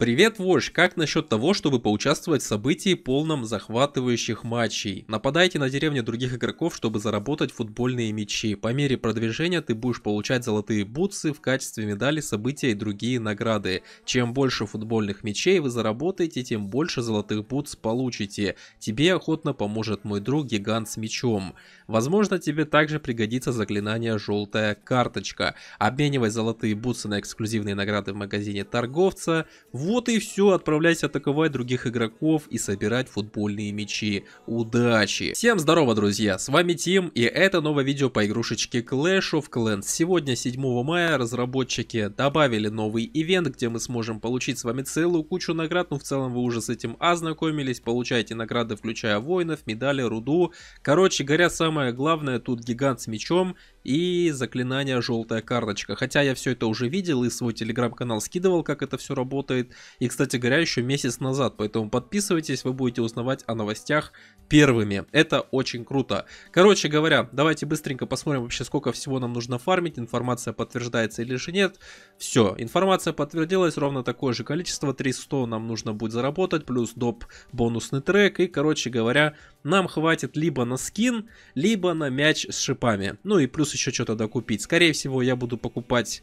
Привет, Вождь! Как насчет того, чтобы поучаствовать в событии полном захватывающих матчей? Нападайте на деревни других игроков, чтобы заработать футбольные мячи. По мере продвижения ты будешь получать золотые бутсы в качестве медали события и другие награды. Чем больше футбольных мячей вы заработаете, тем больше золотых бутс получите. Тебе охотно поможет мой друг Гигант с мячом. Возможно, тебе также пригодится заклинание «Желтая карточка». Обменивай золотые бутсы на эксклюзивные награды в магазине торговца. Вот и все, отправляйся атаковать других игроков и собирать футбольные мячи. Удачи! Всем здорово, друзья! С вами Тим, и это новое видео по игрушечке Clash of Clans. Сегодня, 7 мая, разработчики добавили новый ивент, где мы сможем получить с вами целую кучу наград. Ну, в целом, вы уже с этим ознакомились. Получаете награды, включая воинов, медали, руду. Короче говоря, самое самое главное, тут гигант с мечом и заклинание «Желтая карточка». Хотя я все это уже видел и свой телеграм-канал скидывал, как это все работает. И, кстати говоря, еще месяц назад, поэтому подписывайтесь, вы будете узнавать о новостях первыми. Это очень круто. Короче говоря, давайте быстренько посмотрим вообще, сколько всего нам нужно фармить, информация подтверждается или же нет. Все, информация подтвердилась, ровно такое же количество, 300 нам нужно будет заработать, плюс доп бонусный трек. И, короче говоря, нам хватит либо на скин, либо либо на мяч с шипами. Ну и плюс еще что-то докупить. Скорее всего, я буду покупать...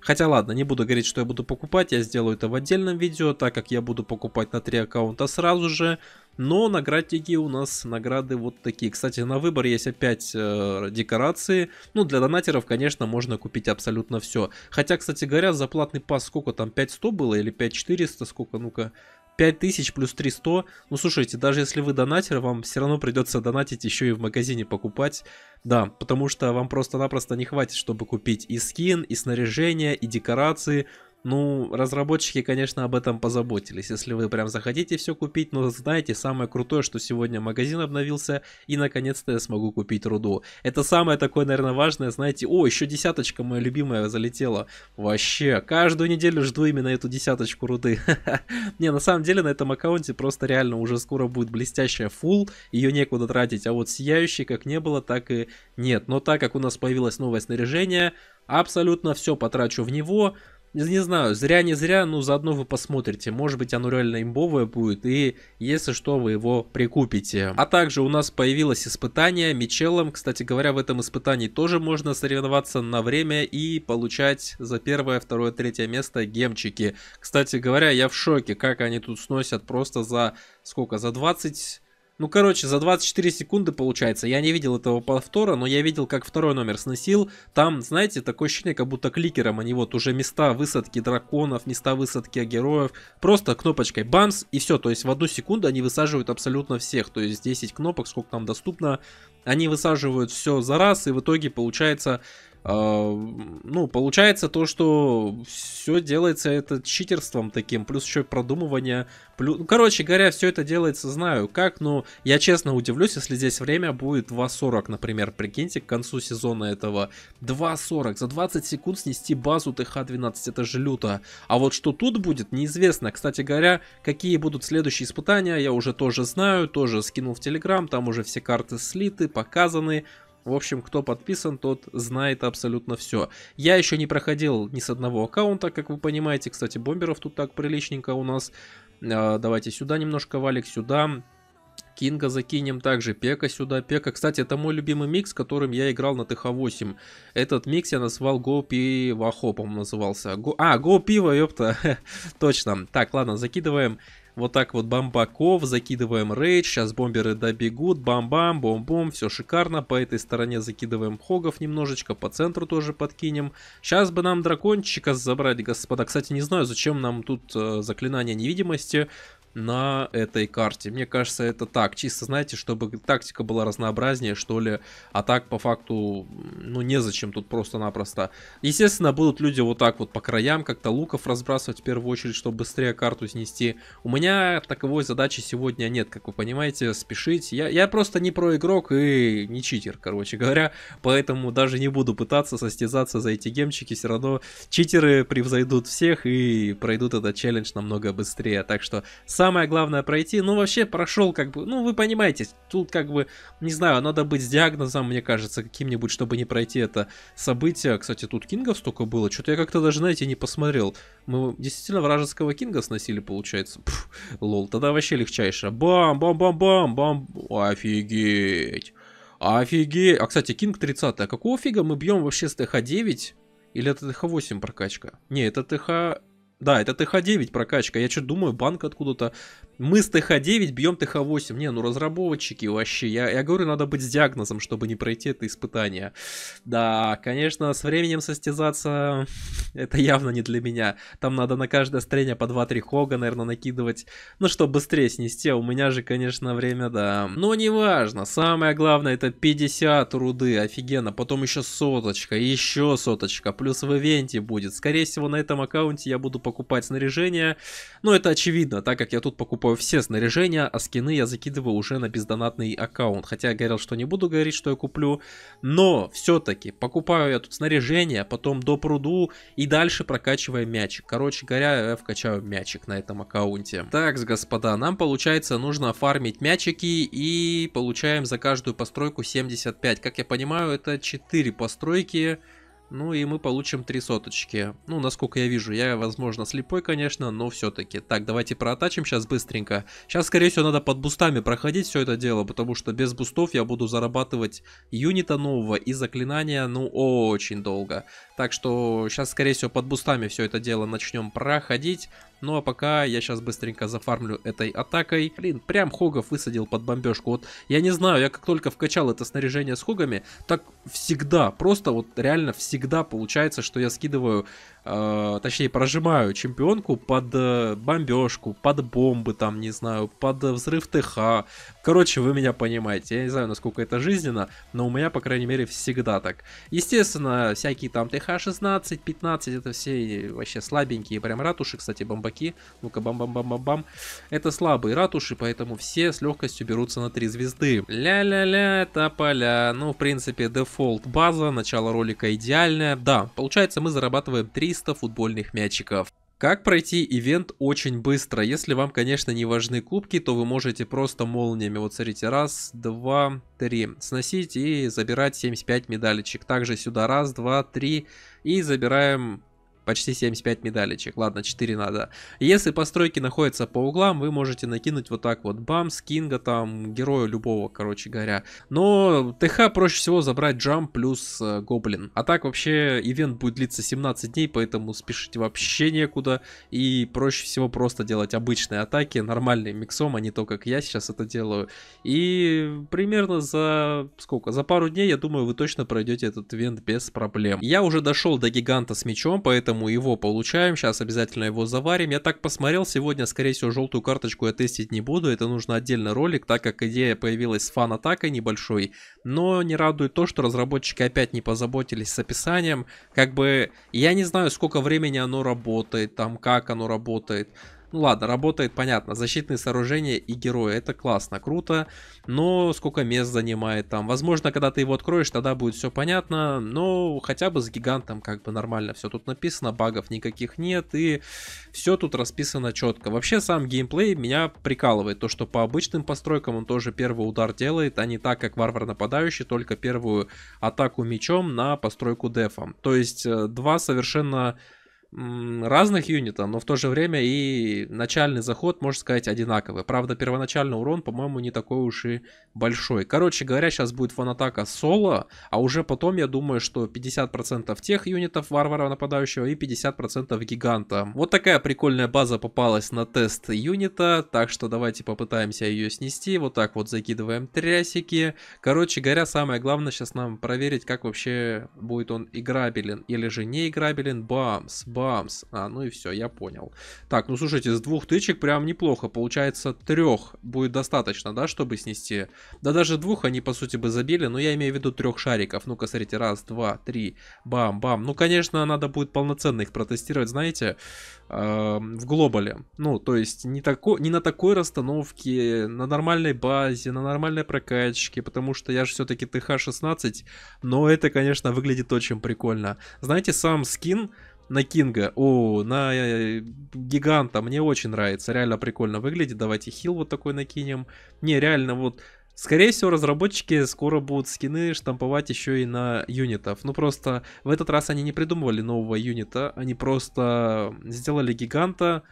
Хотя ладно, не буду говорить, что я буду покупать, я сделаю это в отдельном видео, так как я буду покупать на три аккаунта сразу же. Но наградники у нас награды вот такие. Кстати, на выбор есть опять э, декорации. Ну, для донатеров, конечно, можно купить абсолютно все. Хотя, кстати говоря, за платный пас сколько там, 5100 было или 5400, сколько, ну-ка, 5000 плюс 300. Ну, слушайте, даже если вы донатеры, вам все равно придется донатить еще и в магазине покупать. Да, потому что вам просто-напросто не хватит, чтобы купить и скин, и снаряжение, и декорации. Ну, разработчики, конечно, об этом позаботились. Если вы прям захотите все купить, но ну, знаете, самое крутое, что сегодня магазин обновился, и наконец-то я смогу купить руду. Это самое такое, наверное, важное, знаете, о, еще десяточка моя любимая залетела. Вообще, каждую неделю жду именно эту десяточку руды. Не, на самом деле на этом аккаунте просто реально уже скоро будет блестящая фул, ее некуда тратить, а вот сияющий как не было, так и нет. Но так как у нас появилось новое снаряжение, абсолютно все потрачу в него, не знаю, зря не зря, но ну, заодно вы посмотрите. Может быть оно реально имбовое будет, и если что, вы его прикупите. А также у нас появилось испытание Мичелом. Кстати говоря, в этом испытании тоже можно соревноваться на время и получать за первое, второе, третье место гемчики. Кстати говоря, я в шоке, как они тут сносят просто за сколько, за 20 ну, короче, за 24 секунды получается. Я не видел этого повтора, но я видел, как второй номер сносил. Там, знаете, такое ощущение, как будто кликером они вот уже места высадки драконов, места высадки героев. Просто кнопочкой бамс и все. То есть в одну секунду они высаживают абсолютно всех. То есть 10 кнопок, сколько там доступно. Они высаживают все за раз и в итоге получается ну, получается то, что все делается это читерством таким, плюс еще продумывание. Плюс... Ну, короче говоря, все это делается, знаю как, но я честно удивлюсь, если здесь время будет 2.40, например, прикиньте, к концу сезона этого. 2.40, за 20 секунд снести базу ТХ-12, это же люто. А вот что тут будет, неизвестно. Кстати говоря, какие будут следующие испытания, я уже тоже знаю, тоже скинул в Телеграм, там уже все карты слиты, показаны. В общем, кто подписан, тот знает абсолютно все. Я еще не проходил ни с одного аккаунта, как вы понимаете. Кстати, бомберов тут так приличненько у нас. А, давайте сюда немножко, Валик, сюда. Кинга закинем, также Пека сюда, Пека. Кстати, это мой любимый микс, которым я играл на ТХ-8. Этот микс я назвал Go Пива Хопом назывался. Go... А, Go Пиво, ёпта. Точно. Так, ладно, закидываем вот так вот бомбаков, закидываем рейд, сейчас бомберы добегут, бам-бам, бом-бом, все шикарно. По этой стороне закидываем хогов немножечко, по центру тоже подкинем. Сейчас бы нам дракончика забрать, господа. Кстати, не знаю, зачем нам тут э, заклинание невидимости на этой карте. Мне кажется, это так. Чисто, знаете, чтобы тактика была разнообразнее, что ли. А так, по факту, ну, незачем тут просто-напросто. Естественно, будут люди вот так вот по краям как-то луков разбрасывать в первую очередь, чтобы быстрее карту снести. У меня таковой задачи сегодня нет, как вы понимаете, спешить. Я, я просто не про игрок и не читер, короче говоря. Поэтому даже не буду пытаться состязаться за эти гемчики. Все равно читеры превзойдут всех и пройдут этот челлендж намного быстрее. Так что самое главное пройти. Ну, вообще прошел как бы, ну, вы понимаете, тут как бы, не знаю, надо быть с диагнозом, мне кажется, каким-нибудь, чтобы не пройти это событие. Кстати, тут кингов столько было, что-то я как-то даже, знаете, не посмотрел. Мы действительно вражеского кинга сносили, получается. Пфф, лол, тогда вообще легчайшее. Бам-бам-бам-бам-бам. Офигеть. Офигеть. А, кстати, кинг 30 А какого фига мы бьем вообще с ТХ-9? Или это ТХ-8 прокачка? Не, это ТХ... Да, это ТХ-9 прокачка. Я что то думаю, банк откуда-то мы с ТХ-9 бьем ТХ-8. Не, ну разработчики вообще. Я, я говорю, надо быть с диагнозом, чтобы не пройти это испытание. Да, конечно, с временем состязаться это явно не для меня. Там надо на каждое строение по 2-3 хога, наверное, накидывать. Ну чтобы быстрее снести. А у меня же, конечно, время, да. Но неважно. Самое главное, это 50 руды. Офигенно. Потом еще соточка, еще соточка. Плюс в ивенте будет. Скорее всего, на этом аккаунте я буду покупать снаряжение. Но ну, это очевидно, так как я тут покупаю покупаю все снаряжения, а скины я закидываю уже на бездонатный аккаунт. Хотя я говорил, что не буду говорить, что я куплю. Но все-таки покупаю я тут снаряжение, потом до пруду и дальше прокачиваю мячик. Короче говоря, я вкачаю мячик на этом аккаунте. Так, господа, нам получается нужно фармить мячики и получаем за каждую постройку 75. Как я понимаю, это 4 постройки. Ну и мы получим три соточки. Ну, насколько я вижу, я, возможно, слепой, конечно, но все-таки. Так, давайте проатачим сейчас быстренько. Сейчас, скорее всего, надо под бустами проходить все это дело, потому что без бустов я буду зарабатывать юнита нового и заклинания, ну, очень долго. Так что сейчас, скорее всего, под бустами все это дело начнем проходить. Ну а пока я сейчас быстренько зафармлю этой атакой. Блин, прям Хогов высадил под бомбежку. Вот я не знаю, я как только вкачал это снаряжение с Хогами, так всегда, просто вот реально всегда всегда получается, что я скидываю, э, точнее, прожимаю чемпионку под э, бомбежку, под бомбы, там, не знаю, под взрыв ТХ. Короче, вы меня понимаете. Я не знаю, насколько это жизненно, но у меня, по крайней мере, всегда так. Естественно, всякие там ТХ-16, 15, это все вообще слабенькие прям ратуши, кстати, бомбаки. Ну-ка, бам-бам-бам-бам-бам. Это слабые ратуши, поэтому все с легкостью берутся на 3 звезды. Ля-ля-ля, тополя. Ну, в принципе, дефолт база, начало ролика идеально реальная, да, получается мы зарабатываем 300 футбольных мячиков. Как пройти ивент очень быстро? Если вам, конечно, не важны кубки, то вы можете просто молниями, вот смотрите, раз, два, три, сносить и забирать 75 медалечек. Также сюда раз, два, три и забираем почти 75 медалечек. Ладно, 4 надо. Если постройки находятся по углам, вы можете накинуть вот так вот бам, скинга там, героя любого, короче говоря. Но ТХ проще всего забрать джамп плюс э, гоблин. А так вообще ивент будет длиться 17 дней, поэтому спешить вообще некуда. И проще всего просто делать обычные атаки, нормальные миксом, а не то, как я сейчас это делаю. И примерно за сколько? За пару дней, я думаю, вы точно пройдете этот ивент без проблем. Я уже дошел до гиганта с мечом, поэтому поэтому его получаем. Сейчас обязательно его заварим. Я так посмотрел сегодня, скорее всего, желтую карточку я тестить не буду. Это нужно отдельно ролик, так как идея появилась с фан-атакой небольшой. Но не радует то, что разработчики опять не позаботились с описанием. Как бы я не знаю, сколько времени оно работает, там как оно работает. Ну ладно, работает, понятно, защитные сооружения и герои, это классно, круто, но сколько мест занимает там. Возможно, когда ты его откроешь, тогда будет все понятно, но хотя бы с гигантом как бы нормально все тут написано, багов никаких нет, и все тут расписано четко. Вообще, сам геймплей меня прикалывает, то, что по обычным постройкам он тоже первый удар делает, а не так, как варвар нападающий, только первую атаку мечом на постройку дефом. То есть, э, два совершенно разных юнитов, но в то же время и начальный заход, можно сказать, одинаковый. Правда, первоначальный урон, по-моему, не такой уж и большой. Короче говоря, сейчас будет фанатака соло, а уже потом, я думаю, что 50% тех юнитов варвара нападающего и 50% гиганта. Вот такая прикольная база попалась на тест юнита, так что давайте попытаемся ее снести. Вот так вот закидываем трясики. Короче говоря, самое главное сейчас нам проверить, как вообще будет он играбелен или же не играбелен. Бамс, бамс Бамс. А, ну и все, я понял. Так, ну слушайте, с двух тычек прям неплохо. Получается, трех будет достаточно, да, чтобы снести. Да даже двух они, по сути, бы забили, но я имею в виду трех шариков. Ну-ка, смотрите, раз, два, три, бам-бам. Ну, конечно, надо будет полноценно их протестировать, знаете, э, в глобале. Ну, то есть, не, тако, не на такой расстановке, на нормальной базе, на нормальной прокачке, потому что я же все-таки ТХ-16, но это, конечно, выглядит очень прикольно. Знаете, сам скин на Кинга, о, на э, Гиганта, мне очень нравится, реально прикольно выглядит, давайте хил вот такой накинем. Не, реально вот, скорее всего, разработчики скоро будут скины штамповать еще и на юнитов. Ну просто в этот раз они не придумывали нового юнита, они просто э, сделали Гиганта,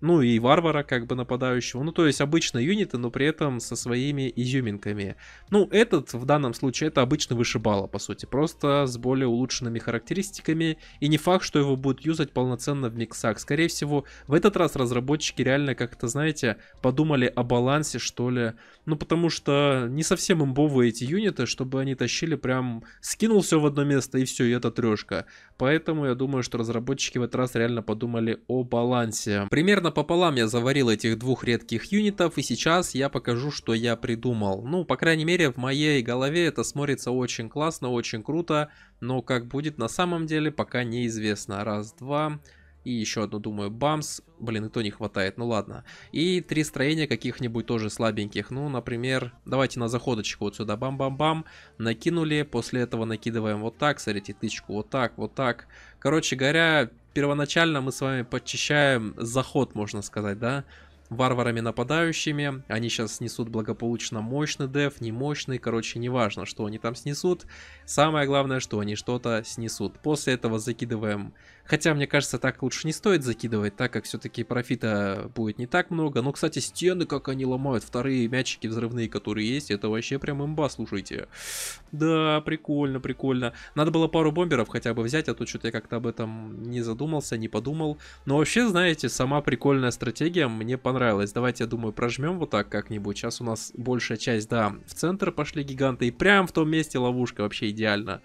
ну и варвара как бы нападающего. Ну то есть обычно юниты, но при этом со своими изюминками. Ну этот в данном случае это обычный вышибала по сути. Просто с более улучшенными характеристиками. И не факт, что его будет юзать полноценно в миксах. Скорее всего в этот раз разработчики реально как-то знаете подумали о балансе что ли. Ну потому что не совсем имбовые эти юниты, чтобы они тащили прям скинул все в одно место и все и это трешка. Поэтому я думаю, что разработчики в этот раз реально подумали о балансе. Примерно Примерно пополам я заварил этих двух редких юнитов, и сейчас я покажу, что я придумал. Ну, по крайней мере, в моей голове это смотрится очень классно, очень круто, но как будет на самом деле, пока неизвестно. Раз, два... И еще одну, думаю, бамс. Блин, и то не хватает, ну ладно. И три строения каких-нибудь тоже слабеньких. Ну, например, давайте на заходочку вот сюда. Бам-бам-бам. Накинули. После этого накидываем вот так. Смотрите, тычку вот так, вот так. Короче говоря, первоначально мы с вами подчищаем заход, можно сказать, да, варварами нападающими. Они сейчас снесут благополучно мощный деф, не мощный, короче, неважно, что они там снесут. Самое главное, что они что-то снесут. После этого закидываем Хотя, мне кажется, так лучше не стоит закидывать, так как все-таки профита будет не так много. Но, кстати, стены, как они ломают, вторые мячики взрывные, которые есть, это вообще прям имба, слушайте. Да, прикольно, прикольно. Надо было пару бомберов хотя бы взять, а то что-то я как-то об этом не задумался, не подумал. Но вообще, знаете, сама прикольная стратегия мне понравилась. Давайте, я думаю, прожмем вот так как-нибудь. Сейчас у нас большая часть, да, в центр пошли гиганты, и прям в том месте ловушка вообще идеально.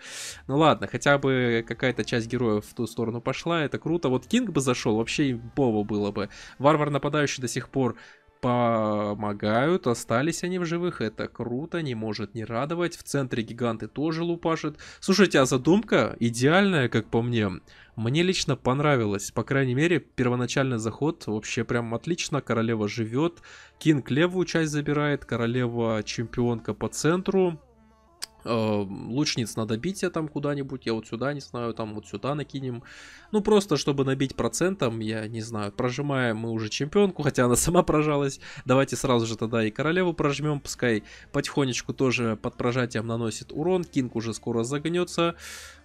Ну ладно, хотя бы какая-то часть героев в ту сторону пошли пошла, это круто. Вот Кинг бы зашел, вообще имбово было бы. Варвар нападающий до сих пор помогают, остались они в живых, это круто, не может не радовать. В центре гиганты тоже лупашат. Слушайте, а задумка идеальная, как по мне. Мне лично понравилось, по крайней мере, первоначальный заход вообще прям отлично, королева живет, Кинг левую часть забирает, королева чемпионка по центру, Э, лучниц надо бить я там куда-нибудь, я вот сюда, не знаю, там вот сюда накинем. Ну, просто чтобы набить процентом, я не знаю, прожимаем мы уже чемпионку, хотя она сама прожалась. Давайте сразу же тогда и королеву прожмем, пускай потихонечку тоже под прожатием наносит урон. Кинг уже скоро загнется.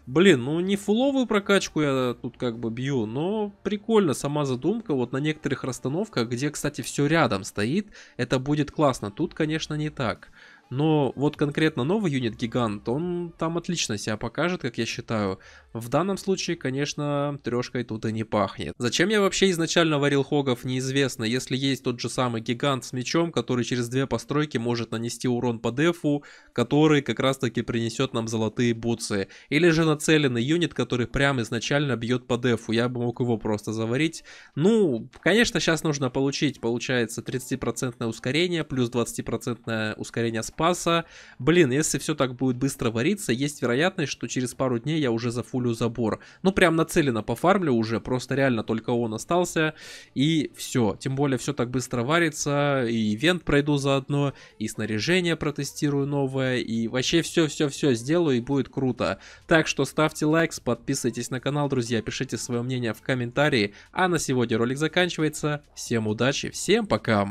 Блин, ну не фуловую прокачку я тут как бы бью, но прикольно сама задумка. Вот на некоторых расстановках, где, кстати, все рядом стоит, это будет классно. Тут, конечно, не так. Но вот конкретно новый юнит Гигант, он там отлично себя покажет, как я считаю. В данном случае, конечно, трешкой тут и не пахнет. Зачем я вообще изначально варил Хогов, неизвестно. Если есть тот же самый Гигант с мечом, который через две постройки может нанести урон по дефу, который как раз таки принесет нам золотые бутсы. Или же нацеленный юнит, который прям изначально бьет по дефу. Я бы мог его просто заварить. Ну, конечно, сейчас нужно получить, получается, 30% ускорение, плюс 20% ускорение с спаса. Блин, если все так будет быстро вариться, есть вероятность, что через пару дней я уже зафулю забор. Ну, прям нацеленно пофармлю уже, просто реально только он остался. И все. Тем более все так быстро варится, и ивент пройду заодно, и снаряжение протестирую новое, и вообще все-все-все сделаю, и будет круто. Так что ставьте лайк, подписывайтесь на канал, друзья, пишите свое мнение в комментарии. А на сегодня ролик заканчивается. Всем удачи, всем пока!